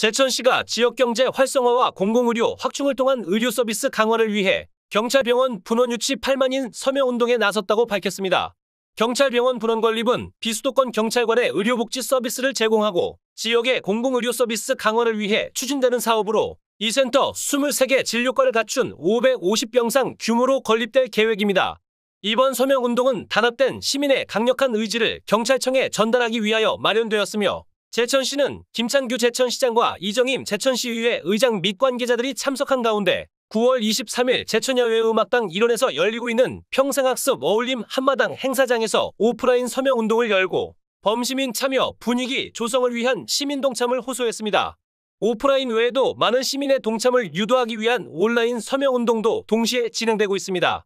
제천시가 지역경제 활성화와 공공의료 확충을 통한 의료 서비스 강화를 위해 경찰병원 분원 유치 8만인 서명운동에 나섰다고 밝혔습니다. 경찰병원 분원 건립은 비수도권 경찰관의 의료복지 서비스를 제공하고 지역의 공공의료 서비스 강화를 위해 추진되는 사업으로 이 센터 23개 진료과를 갖춘 550병상 규모로 건립될 계획입니다. 이번 서명운동은 단합된 시민의 강력한 의지를 경찰청에 전달하기 위하여 마련되었으며 제천시는 김창규 제천시장과 이정임 제천시의회 의장 및 관계자들이 참석한 가운데 9월 23일 제천야외음악당 일원에서 열리고 있는 평생학습 어울림 한마당 행사장에서 오프라인 서명운동을 열고 범시민 참여 분위기 조성을 위한 시민 동참을 호소했습니다. 오프라인 외에도 많은 시민의 동참을 유도하기 위한 온라인 서명운동도 동시에 진행되고 있습니다.